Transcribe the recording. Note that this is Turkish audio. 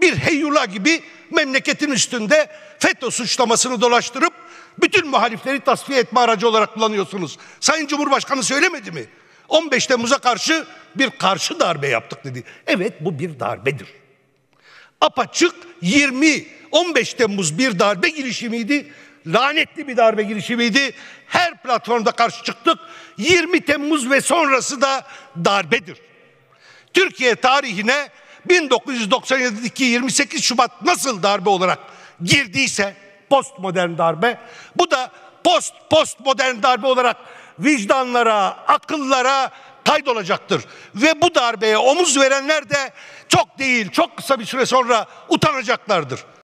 bir heyyula gibi memleketin üstünde FETÖ suçlamasını dolaştırıp bütün muhalifleri tasfiye etme aracı olarak kullanıyorsunuz. Sayın Cumhurbaşkanı söylemedi mi? 15 Temmuz'a karşı bir karşı darbe yaptık dedi. Evet bu bir darbedir. Apaçık 20 15 Temmuz bir darbe girişimiydi. Lanetli bir darbe girişimiydi. Her platformda karşı çıktık. 20 Temmuz ve sonrası da darbedir. Türkiye tarihine 1997'deki 28 Şubat nasıl darbe olarak girdiyse postmodern darbe bu da post postmodern darbe olarak vicdanlara, akıllara kaydolacaktır. Ve bu darbeye omuz verenler de çok değil, çok kısa bir süre sonra utanacaklardır.